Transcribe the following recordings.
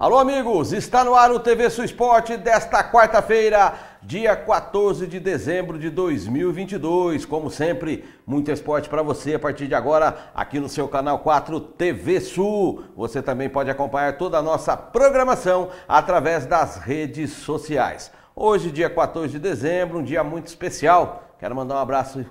Alô, amigos! Está no ar o TV Sul Esporte desta quarta-feira, dia 14 de dezembro de 2022. Como sempre, muito esporte para você a partir de agora, aqui no seu canal 4 TV Sul. Você também pode acompanhar toda a nossa programação através das redes sociais. Hoje, dia 14 de dezembro, um dia muito especial. Quero mandar um abraço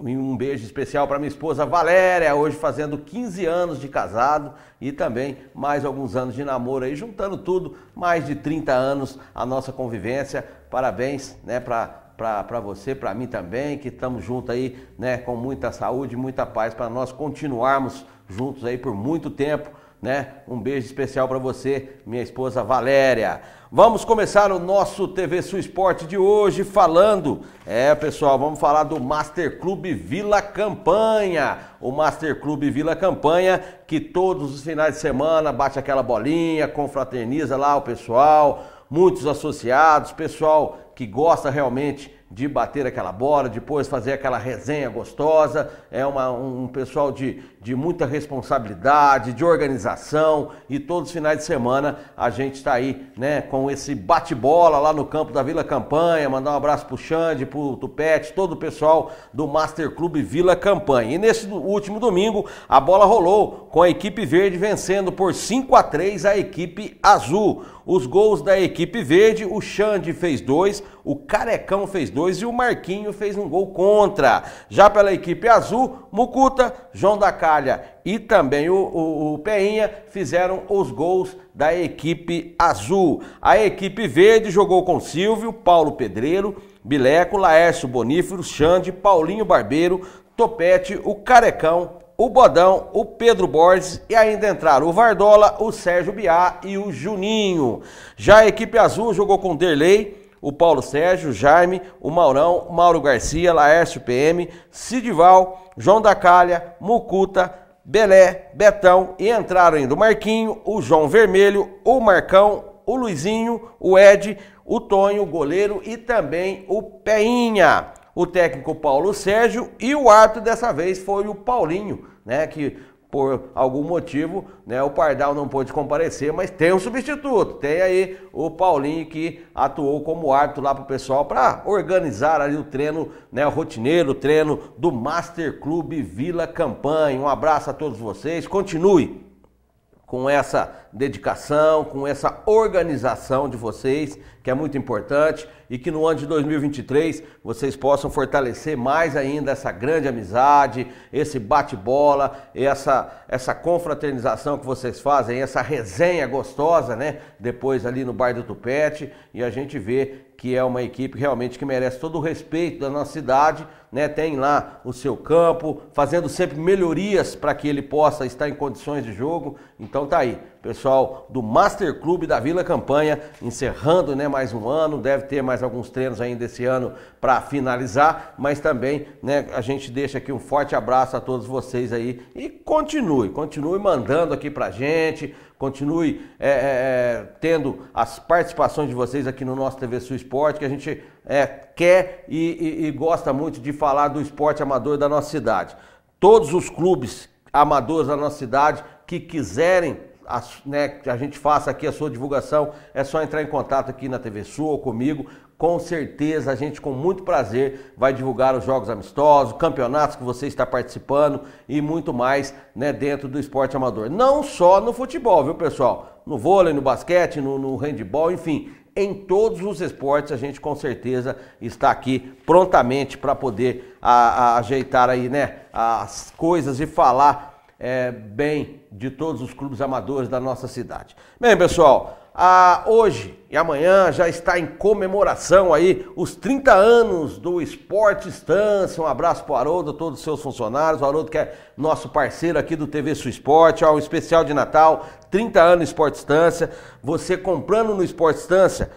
um beijo especial para minha esposa Valéria, hoje fazendo 15 anos de casado e também mais alguns anos de namoro aí, juntando tudo, mais de 30 anos a nossa convivência. Parabéns, né, para para você, para mim também, que estamos juntos aí, né, com muita saúde, muita paz para nós continuarmos juntos aí por muito tempo né? Um beijo especial para você, minha esposa Valéria. Vamos começar o nosso TV Sul Esporte de hoje falando. É, pessoal, vamos falar do Master Clube Vila Campanha. O Master Clube Vila Campanha que todos os finais de semana bate aquela bolinha, confraterniza lá o pessoal, muitos associados, pessoal que gosta realmente de bater aquela bola, depois fazer aquela resenha gostosa. É uma, um pessoal de, de muita responsabilidade, de organização e todos os finais de semana a gente está aí, né, com esse bate-bola lá no campo da Vila Campanha. Mandar um abraço pro Xande, pro Tupete, todo o pessoal do Master Clube Vila Campanha. E nesse último domingo a bola rolou com a equipe verde vencendo por 5 a 3 a equipe azul. Os gols da equipe verde, o Xande fez dois, o Carecão fez dois e o Marquinho fez um gol contra. Já pela equipe azul, Mucuta, João da Casa e também o, o, o Peinha fizeram os gols da equipe azul. A equipe verde jogou com Silvio, Paulo Pedreiro, Bileco, Laércio Bonífero, Xande, Paulinho Barbeiro, Topete, o Carecão, o Bodão, o Pedro Borges e ainda entraram o Vardola, o Sérgio Biá e o Juninho. Já a equipe azul jogou com Derlei, o Paulo Sérgio, Jaime, o Maurão, Mauro Garcia, Laércio PM, Sidival, João da Calha, Mucuta, Belé, Betão e entraram ainda o Marquinho, o João Vermelho, o Marcão, o Luizinho, o Ed, o Tonho, o goleiro e também o Peinha. O técnico Paulo Sérgio e o árbitro dessa vez foi o Paulinho, né, que por algum motivo, né, o Pardal não pôde comparecer, mas tem um substituto. Tem aí o Paulinho que atuou como árbitro lá pro pessoal para organizar ali o treino, né, o rotineiro, o treino do Master Clube Vila Campanha. Um abraço a todos vocês. Continue com essa dedicação, com essa organização de vocês, que é muito importante, e que no ano de 2023 vocês possam fortalecer mais ainda essa grande amizade, esse bate-bola, essa, essa confraternização que vocês fazem, essa resenha gostosa, né? Depois ali no Bar do Tupete, e a gente vê que é uma equipe realmente que merece todo o respeito da nossa cidade né, tem lá o seu campo, fazendo sempre melhorias para que ele possa estar em condições de jogo. Então tá aí, pessoal do Master Clube da Vila Campanha, encerrando né, mais um ano, deve ter mais alguns treinos ainda esse ano para finalizar, mas também né, a gente deixa aqui um forte abraço a todos vocês aí e continue, continue mandando aqui pra gente, continue é, é, é, tendo as participações de vocês aqui no nosso TV Sul Esporte, que a gente é, quer e, e, e gosta muito de falar do esporte amador da nossa cidade. Todos os clubes amadores da nossa cidade que quiserem né, que a gente faça aqui a sua divulgação, é só entrar em contato aqui na TV Sul ou comigo com certeza a gente com muito prazer vai divulgar os jogos amistosos, campeonatos que você está participando e muito mais, né, dentro do esporte amador. Não só no futebol, viu, pessoal? No vôlei, no basquete, no, no handball, enfim, em todos os esportes a gente com certeza está aqui prontamente para poder a, a, ajeitar aí, né, as coisas e falar é, bem de todos os clubes amadores da nossa cidade. Bem, pessoal, ah, hoje e amanhã já está em comemoração aí os 30 anos do Esporte Estância. Um abraço para o Haroldo, todos os seus funcionários. O Haroldo que é nosso parceiro aqui do TV Sua Esporte, ó, um especial de Natal, 30 anos Esporte Estância. Você comprando no Esporte Estância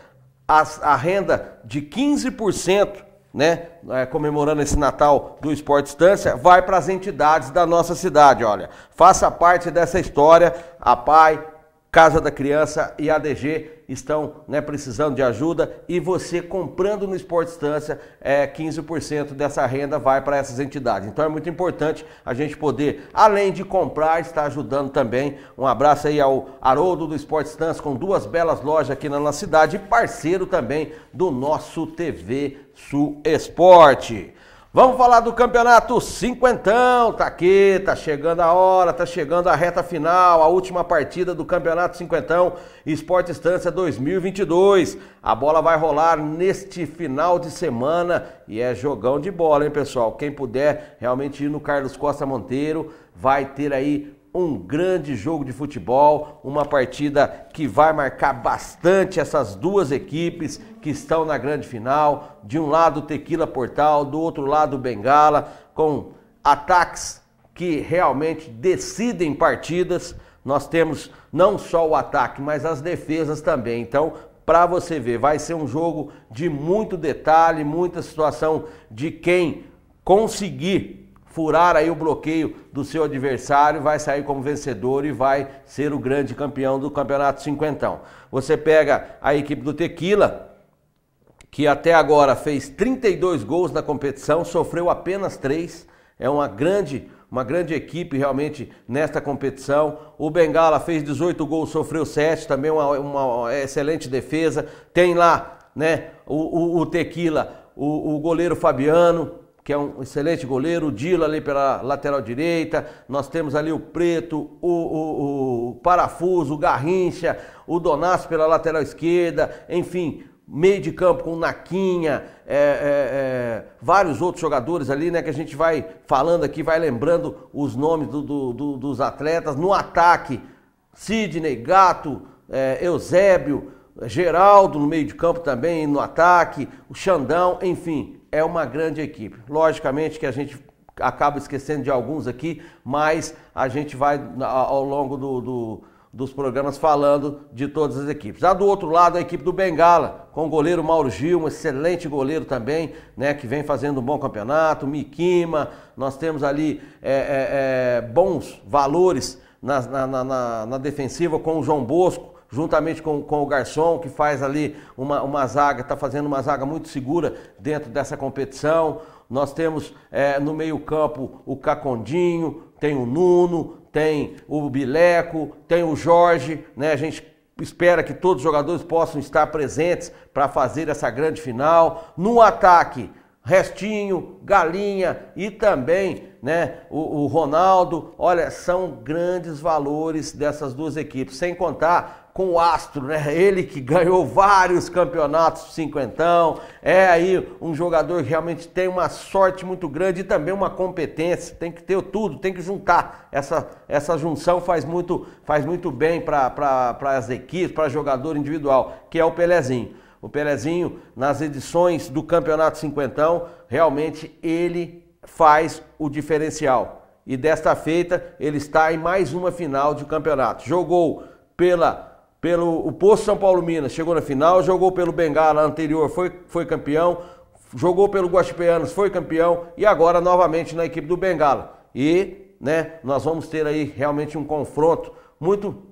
a, a renda de 15%. Né, é, comemorando esse Natal do Esporte Estância, vai para as entidades da nossa cidade. Olha, faça parte dessa história. A PAI, Casa da Criança e ADG estão né, precisando de ajuda e você comprando no Esporte Distância, é, 15% dessa renda vai para essas entidades. Então é muito importante a gente poder, além de comprar, estar ajudando também. Um abraço aí ao Haroldo do Esporte Distância, com duas belas lojas aqui na nossa cidade e parceiro também do nosso TV Sul Esporte. Vamos falar do campeonato cinquentão, tá aqui, tá chegando a hora, tá chegando a reta final, a última partida do campeonato cinquentão Esporte Estância 2022. A bola vai rolar neste final de semana e é jogão de bola, hein pessoal? Quem puder realmente ir no Carlos Costa Monteiro, vai ter aí um grande jogo de futebol, uma partida que vai marcar bastante essas duas equipes que estão na grande final. De um lado, Tequila Portal, do outro lado, Bengala, com ataques que realmente decidem partidas. Nós temos não só o ataque, mas as defesas também. Então, para você ver, vai ser um jogo de muito detalhe, muita situação de quem conseguir furar aí o bloqueio do seu adversário, vai sair como vencedor e vai ser o grande campeão do Campeonato Cinquentão. Você pega a equipe do Tequila, que até agora fez 32 gols na competição, sofreu apenas três. é uma grande uma grande equipe realmente nesta competição. O Bengala fez 18 gols, sofreu 7, também uma, uma excelente defesa. Tem lá né, o, o, o Tequila, o, o goleiro Fabiano, que é um excelente goleiro, o Dila ali pela lateral direita, nós temos ali o Preto, o, o, o Parafuso, o Garrincha, o Donato pela lateral esquerda, enfim, meio de campo com Naquinha, é, é, é, vários outros jogadores ali, né? Que a gente vai falando aqui, vai lembrando os nomes do, do, do, dos atletas. No ataque, Sidney, Gato, é, Eusébio, Geraldo no meio de campo também, no ataque, o Xandão, enfim é uma grande equipe. Logicamente que a gente acaba esquecendo de alguns aqui, mas a gente vai ao longo do, do, dos programas falando de todas as equipes. Já do outro lado, a equipe do Bengala, com o goleiro Mauro Gil, um excelente goleiro também, né, que vem fazendo um bom campeonato, Miquima, nós temos ali é, é, é, bons valores na, na, na, na defensiva com o João Bosco, juntamente com, com o Garçom, que faz ali uma, uma zaga, está fazendo uma zaga muito segura dentro dessa competição. Nós temos é, no meio-campo o Cacondinho, tem o Nuno, tem o Bileco, tem o Jorge, né? A gente espera que todos os jogadores possam estar presentes para fazer essa grande final. No ataque, Restinho, Galinha e também né, o, o Ronaldo. Olha, são grandes valores dessas duas equipes. Sem contar com o Astro, né? Ele que ganhou vários campeonatos cinquentão, é aí um jogador que realmente tem uma sorte muito grande e também uma competência, tem que ter tudo, tem que juntar. Essa, essa junção faz muito, faz muito bem para as equipes, para jogador individual, que é o Pelezinho. O Pelezinho, nas edições do Campeonato Cinquentão, realmente ele faz o diferencial. E desta feita, ele está em mais uma final de campeonato. Jogou pela pelo o Poço São Paulo Minas, chegou na final, jogou pelo Bengala anterior, foi, foi campeão, jogou pelo Guaxipeanos, foi campeão e agora novamente na equipe do Bengala. E, né, nós vamos ter aí realmente um confronto muito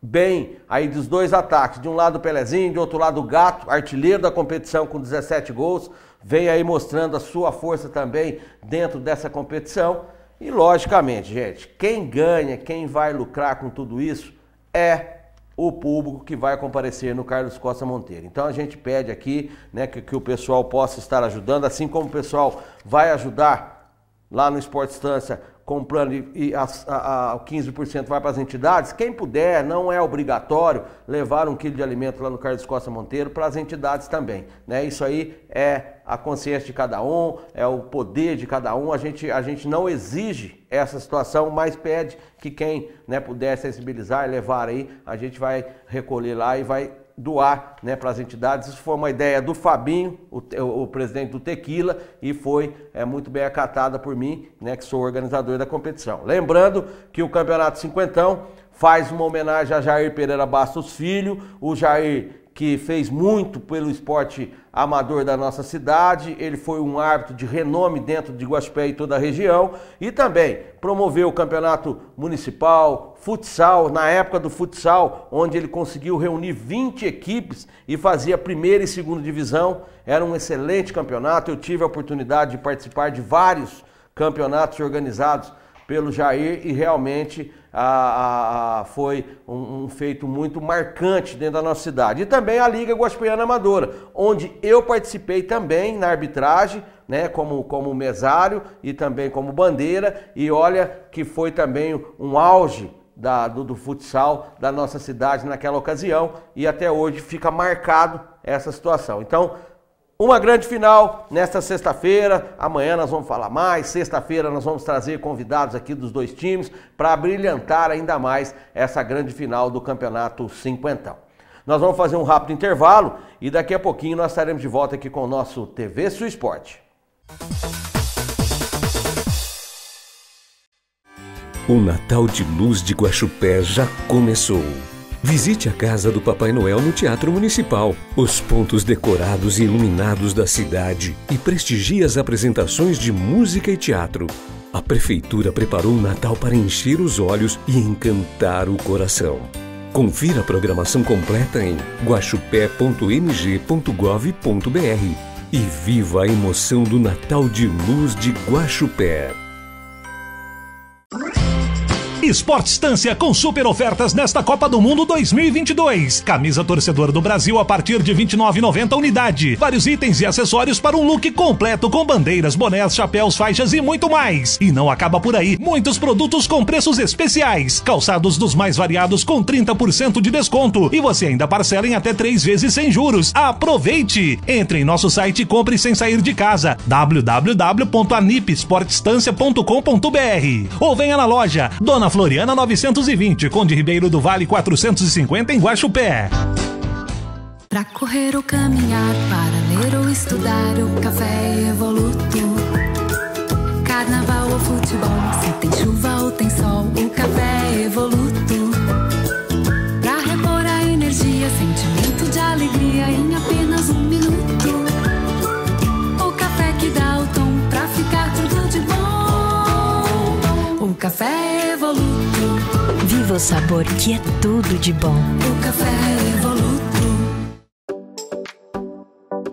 bem aí dos dois ataques, de um lado o Pelezinho, de outro lado o Gato, artilheiro da competição com 17 gols, vem aí mostrando a sua força também dentro dessa competição. E logicamente, gente, quem ganha, quem vai lucrar com tudo isso é o público que vai comparecer no Carlos Costa Monteiro. Então a gente pede aqui né, que, que o pessoal possa estar ajudando, assim como o pessoal vai ajudar lá no Esporte Estância comprando e, e a, a, a 15% vai para as entidades, quem puder, não é obrigatório levar um quilo de alimento lá no Carlos Costa Monteiro para as entidades também. Né? Isso aí é a consciência de cada um, é o poder de cada um. A gente, a gente não exige essa situação, mas pede que quem né, puder sensibilizar e levar aí, a gente vai recolher lá e vai doar né, para as entidades. Isso foi uma ideia do Fabinho, o, o presidente do Tequila, e foi é, muito bem acatada por mim, né, que sou organizador da competição. Lembrando que o Campeonato Cinquentão faz uma homenagem a Jair Pereira Bastos Filho, o Jair que fez muito pelo esporte amador da nossa cidade, ele foi um árbitro de renome dentro de Guaspé e toda a região, e também promoveu o campeonato municipal, futsal, na época do futsal, onde ele conseguiu reunir 20 equipes e fazia primeira e segunda divisão, era um excelente campeonato, eu tive a oportunidade de participar de vários campeonatos organizados pelo Jair e realmente a, a, a, foi um, um, feito muito marcante dentro da nossa cidade. E também a Liga Guaspiana Amadora, onde eu participei também na arbitragem, né, como, como mesário e também como bandeira, e olha que foi também um auge da, do, do futsal da nossa cidade naquela ocasião, e até hoje fica marcado essa situação. Então, uma grande final nesta sexta-feira. Amanhã nós vamos falar mais. Sexta-feira nós vamos trazer convidados aqui dos dois times para brilhantar ainda mais essa grande final do Campeonato Cinquentão. Nós vamos fazer um rápido intervalo e daqui a pouquinho nós estaremos de volta aqui com o nosso TV Su Esporte. O Natal de Luz de Guaxupé já começou. Visite a Casa do Papai Noel no Teatro Municipal, os pontos decorados e iluminados da cidade e prestigie as apresentações de música e teatro. A Prefeitura preparou um Natal para encher os olhos e encantar o coração. Confira a programação completa em guachupé.mg.gov.br e viva a emoção do Natal de Luz de Guachupé. Esporte Estância com super ofertas nesta Copa do Mundo 2022. Camisa torcedor do Brasil a partir de 29,90 unidade. Vários itens e acessórios para um look completo com bandeiras, bonés, chapéus, faixas e muito mais. E não acaba por aí. Muitos produtos com preços especiais. Calçados dos mais variados com 30% de desconto e você ainda parcela em até três vezes sem juros. Aproveite! Entre em nosso site e compre sem sair de casa. www.anipesportestancia.com.br. ou venha na loja Dona Floriana 920, Conde Ribeiro do Vale 450 em Guaxupé. Pra correr ou caminhar, para ler ou estudar, o café é evoluto. Carnaval ou futebol, se tem chuva ou tem sol, o café é evoluto. café Evoluto. É Viva o sabor que é tudo de bom. O café Evoluto. É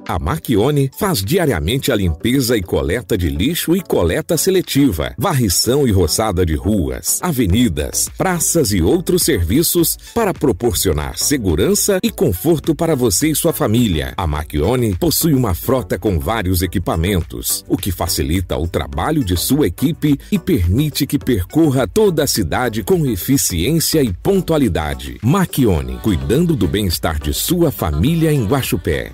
A Maquione faz diariamente a limpeza e coleta de lixo e coleta seletiva, varrição e roçada de ruas, avenidas, praças e outros serviços para proporcionar segurança e conforto para você e sua família. A Maquione possui uma frota com vários equipamentos, o que facilita o trabalho de sua equipe e permite que percorra toda a cidade com eficiência e pontualidade. Maquione cuidando do bem-estar de sua família em Guaxupé.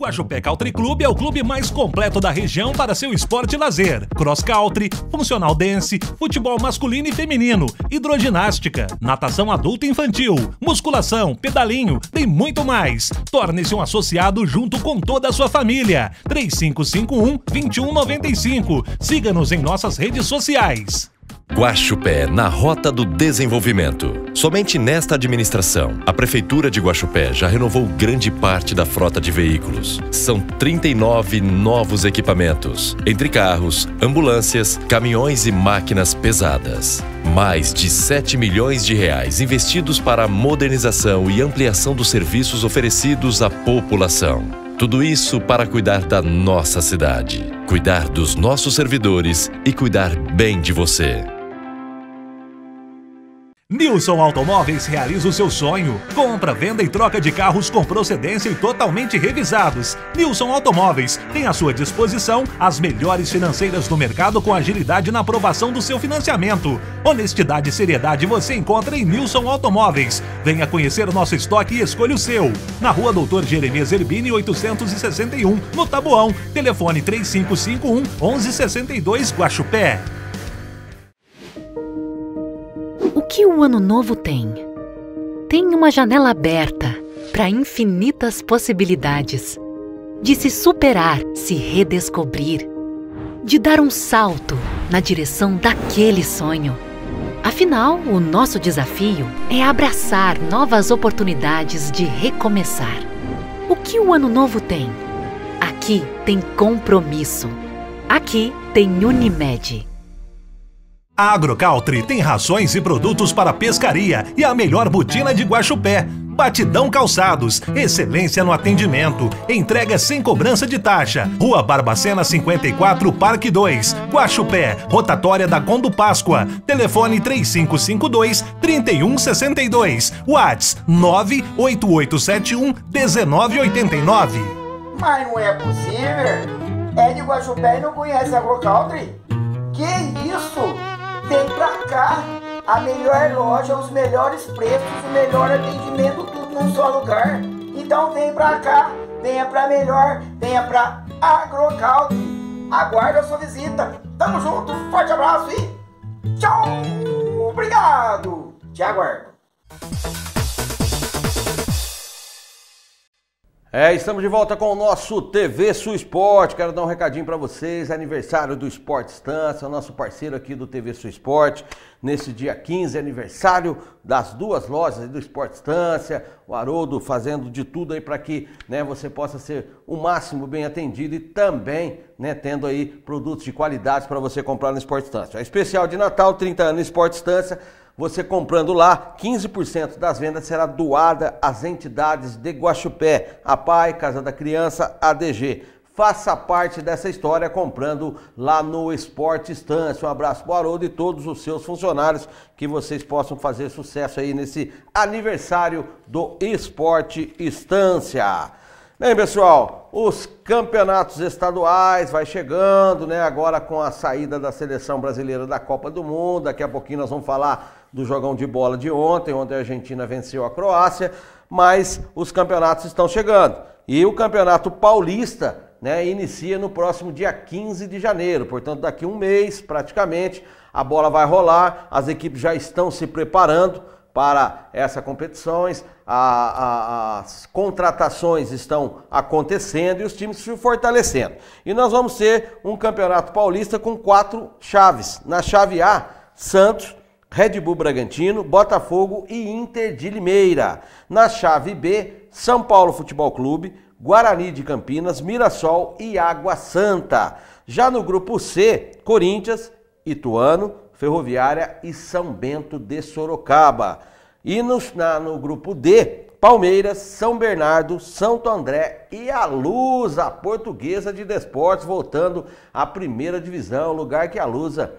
Guajupé Country Club é o clube mais completo da região para seu esporte e lazer. Cross country, funcional dance, futebol masculino e feminino, hidroginástica, natação adulta e infantil, musculação, pedalinho, tem muito mais. Torne-se um associado junto com toda a sua família. 3551 2195. Siga-nos em nossas redes sociais. Guaxupé na Rota do Desenvolvimento. Somente nesta administração, a Prefeitura de Guaxupé já renovou grande parte da frota de veículos. São 39 novos equipamentos, entre carros, ambulâncias, caminhões e máquinas pesadas. Mais de 7 milhões de reais investidos para a modernização e ampliação dos serviços oferecidos à população. Tudo isso para cuidar da nossa cidade, cuidar dos nossos servidores e cuidar bem de você. Nilson Automóveis realiza o seu sonho. Compra, venda e troca de carros com procedência e totalmente revisados. Nilson Automóveis tem à sua disposição as melhores financeiras do mercado com agilidade na aprovação do seu financiamento. Honestidade e seriedade você encontra em Nilson Automóveis. Venha conhecer o nosso estoque e escolha o seu. Na rua Doutor Jeremias Erbini, 861, no Tabuão. Telefone 3551 1162 Guachupé que o Ano Novo tem? Tem uma janela aberta para infinitas possibilidades de se superar, se redescobrir, de dar um salto na direção daquele sonho. Afinal, o nosso desafio é abraçar novas oportunidades de recomeçar. O que o Ano Novo tem? Aqui tem compromisso. Aqui tem Unimed. A Agrocaltri tem rações e produtos para pescaria e a melhor botina de Guaxupé. Batidão Calçados, excelência no atendimento, entrega sem cobrança de taxa. Rua Barbacena 54, Parque 2, Guaxupé, rotatória da Condo Páscoa. Telefone 3552 3162. Whats 98871 1989. Mas não é possível. É de Guaxupé e não conhece a Agrocaltri? Que isso? vem pra cá, a melhor loja, os melhores preços, o melhor atendimento, tudo num só lugar. Então vem pra cá, venha pra melhor, venha pra Agrocaldo. Aguardo a sua visita. Tamo junto, forte abraço e tchau! Obrigado! Te aguardo. É, estamos de volta com o nosso TV Sul Esporte. Quero dar um recadinho para vocês. Aniversário do Esporte Estância, nosso parceiro aqui do TV Sul Esporte. Nesse dia 15, aniversário das duas lojas do Esporte Estância. O Haroldo fazendo de tudo aí para que né, você possa ser o máximo bem atendido e também né, tendo aí produtos de qualidade para você comprar no Esporte Estância. É especial de Natal, 30 anos Esporte Estância você comprando lá, 15% das vendas será doada às entidades de Guaxupé, a PAI, Casa da Criança, ADG. Faça parte dessa história comprando lá no Esporte Estância. Um abraço para o Haroldo e todos os seus funcionários. Que vocês possam fazer sucesso aí nesse aniversário do Esporte Estância. Bem, pessoal, os campeonatos estaduais vai chegando, né? Agora com a saída da seleção brasileira da Copa do Mundo, daqui a pouquinho nós vamos falar do jogão de bola de ontem, onde a Argentina venceu a Croácia, mas os campeonatos estão chegando. E o Campeonato Paulista né, inicia no próximo dia 15 de janeiro, portanto, daqui um mês praticamente, a bola vai rolar, as equipes já estão se preparando para essas competições, a, a, as contratações estão acontecendo e os times se fortalecendo. E nós vamos ter um campeonato paulista com quatro chaves. Na chave A, Santos, Red Bull Bragantino, Botafogo e Inter de Limeira. Na chave B, São Paulo Futebol Clube, Guarani de Campinas, Mirassol e Água Santa. Já no grupo C, Corinthians, Ituano, Ferroviária e São Bento de Sorocaba. E no, na, no grupo D, Palmeiras, São Bernardo, Santo André e a Luz, a portuguesa de desportos, voltando à primeira divisão, lugar que a Lusa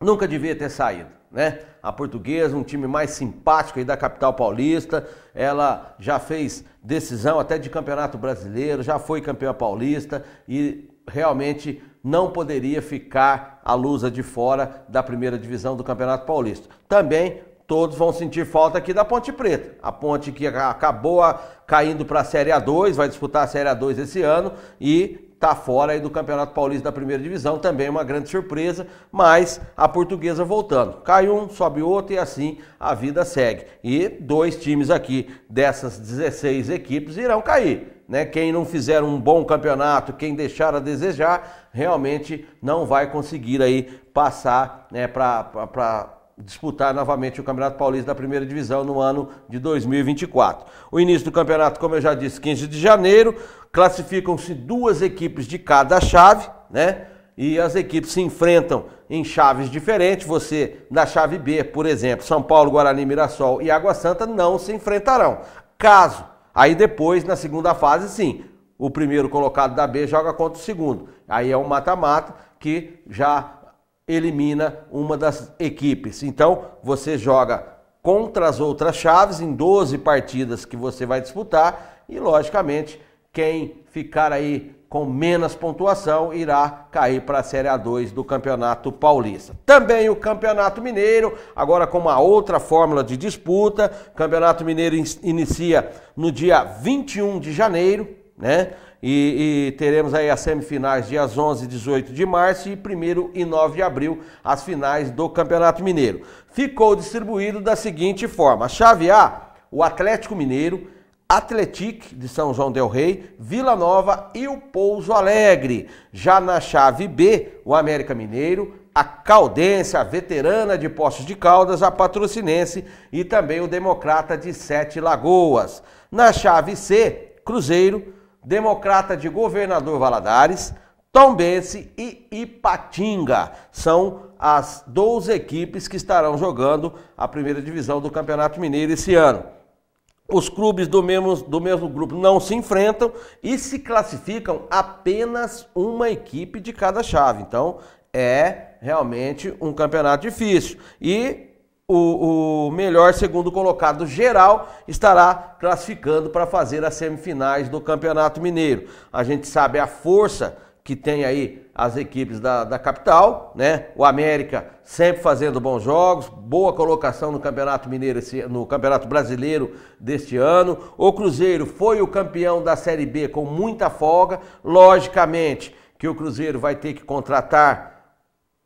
nunca devia ter saído né? A portuguesa, um time mais simpático aí da capital paulista. Ela já fez decisão até de campeonato brasileiro, já foi campeã paulista e realmente não poderia ficar a Lusa de fora da primeira divisão do Campeonato Paulista. Também todos vão sentir falta aqui da Ponte Preta. A ponte que acabou caindo para a Série A2, vai disputar a Série A2 esse ano e está fora do Campeonato Paulista da Primeira Divisão, também uma grande surpresa, mas a portuguesa voltando. Cai um, sobe outro e assim a vida segue. E dois times aqui dessas 16 equipes irão cair. Né? Quem não fizer um bom campeonato, quem deixar a desejar, realmente não vai conseguir aí passar né, para disputar novamente o Campeonato Paulista da Primeira Divisão no ano de 2024. O início do campeonato, como eu já disse, 15 de janeiro, classificam-se duas equipes de cada chave, né? E as equipes se enfrentam em chaves diferentes. Você na chave B, por exemplo, São Paulo, Guarani, Mirassol e Água Santa não se enfrentarão. Caso aí depois na segunda fase, sim, o primeiro colocado da B joga contra o segundo. Aí é um mata-mata que já elimina uma das equipes. Então, você joga contra as outras chaves em 12 partidas que você vai disputar e, logicamente, quem ficar aí com menos pontuação irá cair para a Série A2 do Campeonato Paulista. Também o Campeonato Mineiro, agora com uma outra fórmula de disputa. O Campeonato Mineiro in inicia no dia 21 de janeiro, né? E, e, teremos aí as semifinais dias 11 e 18 de março e 1 e 9 de abril as finais do Campeonato Mineiro. Ficou distribuído da seguinte forma: chave A, o Atlético Mineiro, Atletic de São João del Rei, Vila Nova e o Pouso Alegre. Já na chave B, o América Mineiro, a Caldense, a veterana de Poços de Caldas, a Patrocinense e também o Democrata de Sete Lagoas. Na chave C, Cruzeiro, Democrata de Governador Valadares, Tombense e Ipatinga. São as 12 equipes que estarão jogando a primeira divisão do Campeonato Mineiro esse ano. Os clubes do mesmo, do mesmo grupo não se enfrentam e se classificam apenas uma equipe de cada chave. Então é realmente um campeonato difícil. E o, o, melhor segundo colocado geral estará classificando para fazer as semifinais do Campeonato Mineiro. A gente sabe a força que tem aí as equipes da, da capital, né? O América sempre fazendo bons jogos, boa colocação no Campeonato Mineiro, esse, no Campeonato Brasileiro deste ano. O Cruzeiro foi o campeão da Série B com muita folga, logicamente que o Cruzeiro vai ter que contratar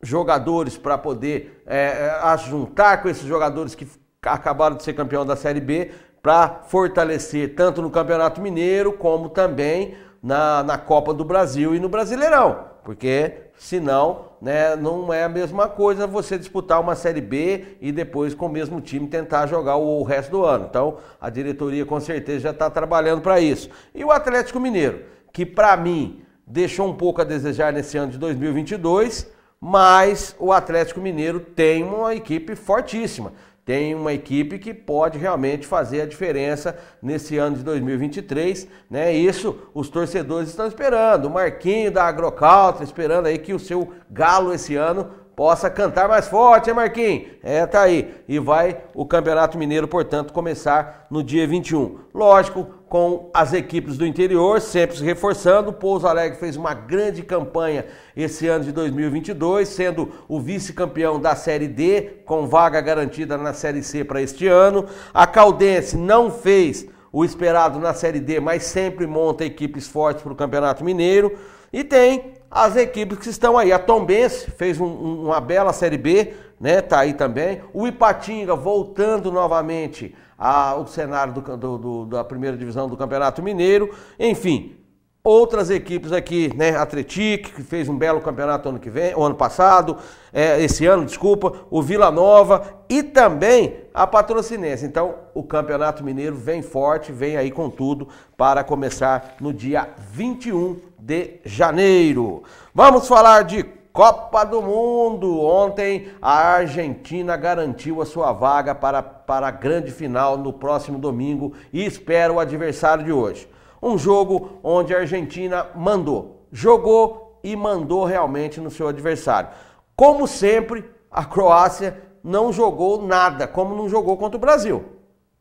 jogadores para poder é, é ajuntar com esses jogadores que acabaram de ser campeão da Série B para fortalecer tanto no Campeonato Mineiro como também na, na Copa do Brasil e no Brasileirão, porque senão né, não é a mesma coisa você disputar uma Série B e depois com o mesmo time tentar jogar o, o resto do ano. Então a diretoria com certeza já está trabalhando para isso. E o Atlético Mineiro, que para mim deixou um pouco a desejar nesse ano de 2022 mas o Atlético Mineiro tem uma equipe fortíssima. Tem uma equipe que pode realmente fazer a diferença nesse ano de 2023, né? Isso os torcedores estão esperando. O Marquinho da Agrocalta esperando aí que o seu galo esse ano possa cantar mais forte, hein, Marquinhos? É, tá aí. E vai o Campeonato Mineiro, portanto, começar no dia 21. Lógico, com as equipes do interior, sempre se reforçando. O Pouso Alegre fez uma grande campanha esse ano de 2022, sendo o vice-campeão da Série D, com vaga garantida na Série C para este ano. A Caldense não fez o esperado na Série D, mas sempre monta equipes fortes para o Campeonato Mineiro. E tem as equipes que estão aí. A Tombense fez um, um, uma bela Série B, né? Tá aí também. O Ipatinga voltando novamente a, o cenário do, do, do, da primeira divisão do Campeonato Mineiro, enfim. Outras equipes aqui, né? Atletic, que fez um belo campeonato ano que vem, ano passado, é, esse ano, desculpa, o Vila Nova e também a Patrocinense. Então, o Campeonato Mineiro vem forte, vem aí com tudo para começar no dia 21 de janeiro. Vamos falar de Copa do Mundo. Ontem a Argentina garantiu a sua vaga para para a grande final no próximo domingo e espera o adversário de hoje. Um jogo onde a Argentina mandou, jogou e mandou realmente no seu adversário. Como sempre, a Croácia não jogou nada, como não jogou contra o Brasil.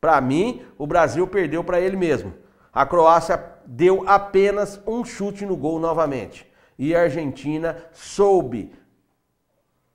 Para mim, o Brasil perdeu para ele mesmo. A Croácia deu apenas um chute no gol novamente. E a Argentina soube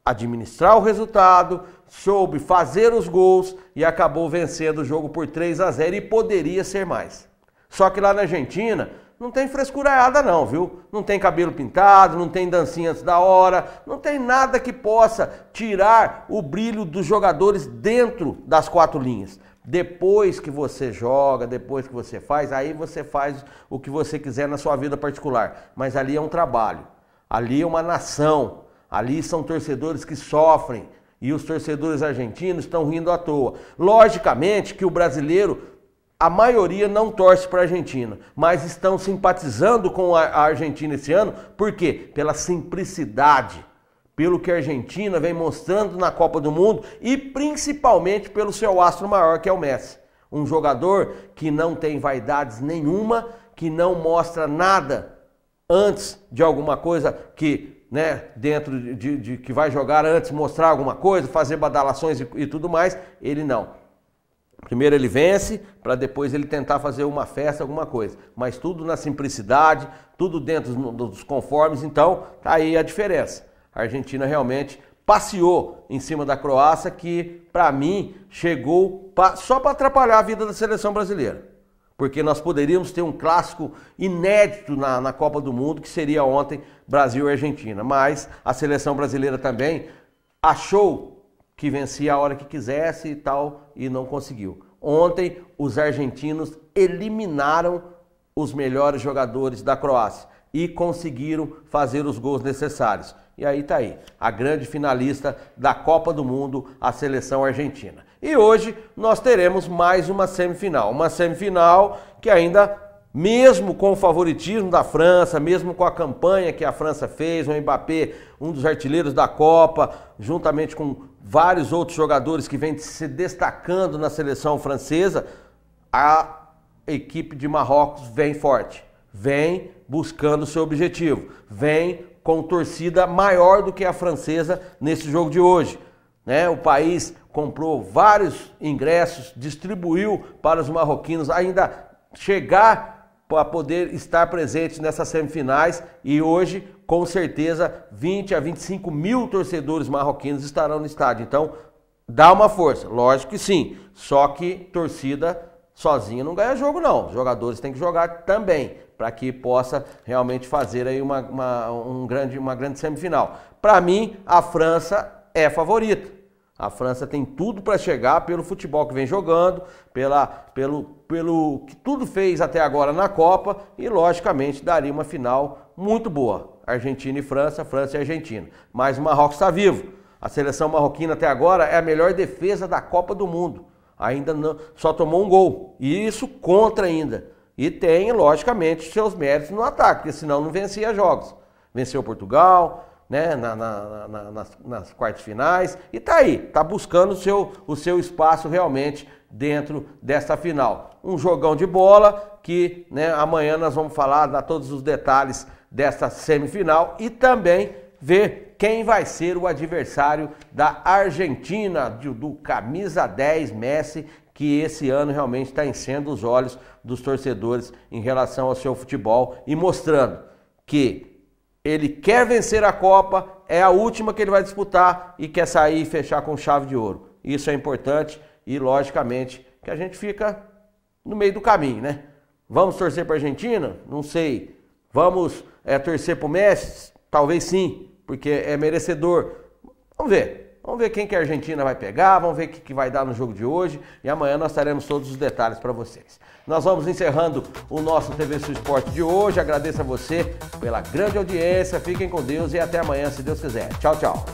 administrar o resultado, soube fazer os gols e acabou vencendo o jogo por 3 a 0 e poderia ser mais. Só que lá na Argentina não tem frescuraiada não, viu? Não tem cabelo pintado, não tem dancinha antes da hora, não tem nada que possa tirar o brilho dos jogadores dentro das quatro linhas. Depois que você joga, depois que você faz, aí você faz o que você quiser na sua vida particular. Mas ali é um trabalho, ali é uma nação, ali são torcedores que sofrem, e os torcedores argentinos estão rindo à toa. Logicamente que o brasileiro, a maioria não torce para a Argentina, mas estão simpatizando com a Argentina esse ano, por quê? Pela simplicidade pelo que a Argentina vem mostrando na Copa do Mundo e principalmente pelo seu astro maior que é o Messi. Um jogador que não tem vaidades nenhuma, que não mostra nada antes de alguma coisa que né, dentro de, de, que vai jogar antes, mostrar alguma coisa, fazer badalações e, e tudo mais. Ele não. Primeiro ele vence, para depois ele tentar fazer uma festa, alguma coisa. Mas tudo na simplicidade, tudo dentro dos conformes. Então, tá aí a diferença. A Argentina realmente passeou em cima da Croácia, que para mim chegou pra, só para atrapalhar a vida da seleção brasileira porque nós poderíamos ter um clássico inédito na, na Copa do Mundo, que seria ontem Brasil e Argentina. Mas a seleção brasileira também achou que vencia a hora que quisesse e tal, e não conseguiu. Ontem, os argentinos eliminaram os melhores jogadores da Croácia e conseguiram fazer os gols necessários. E aí tá aí, a grande finalista da Copa do Mundo, a seleção argentina. E hoje nós teremos mais uma semifinal. Uma semifinal que ainda, mesmo com o favoritismo da França, mesmo com a campanha que a França fez, o Mbappé, um dos artilheiros da Copa, juntamente com vários outros jogadores que vêm se destacando na seleção francesa, a equipe de Marrocos vem forte, vem buscando seu objetivo, vem com torcida maior do que a francesa nesse jogo de hoje. Né? O país comprou vários ingressos, distribuiu para os marroquinos ainda chegar para poder estar presente nessas semifinais e hoje, com certeza, 20 a 25 mil torcedores marroquinos estarão no estádio. Então, dá uma força, lógico que sim, só que torcida sozinha não ganha jogo não, os jogadores têm que jogar também para que possa realmente fazer aí uma, uma, um grande, uma grande semifinal. Para mim, a França é favorita a França tem tudo para chegar pelo futebol que vem jogando, pela, pelo, pelo que tudo fez até agora na Copa e, logicamente, daria uma final muito boa. Argentina e França, França e Argentina. Mas o Marrocos está vivo. A seleção marroquina até agora é a melhor defesa da Copa do Mundo. Ainda não, só tomou um gol. E isso contra ainda. E tem, logicamente, seus méritos no ataque, porque senão não vencia jogos. Venceu Portugal, né, na, na, na, nas, nas quartas finais. E tá aí, tá buscando o seu, o seu espaço realmente dentro desta final. Um jogão de bola que né, amanhã nós vamos falar, dar todos os detalhes desta semifinal e também ver quem vai ser o adversário da Argentina, do, do camisa 10 Messi, que esse ano realmente está enchendo os olhos dos torcedores em relação ao seu futebol e mostrando que ele quer vencer a Copa, é a última que ele vai disputar e quer sair e fechar com chave de ouro. Isso é importante e, logicamente, que a gente fica no meio do caminho, né? Vamos torcer para a Argentina? Não sei. Vamos é, torcer para o Messi? Talvez sim, porque é merecedor. Vamos ver. Vamos ver quem que a Argentina vai pegar, vamos ver o que, que vai dar no jogo de hoje e amanhã nós teremos todos os detalhes para vocês. Nós vamos encerrando o nosso TV Sul Esporte de hoje. Agradeço a você pela grande audiência. Fiquem com Deus e até amanhã, se Deus quiser. Tchau, tchau.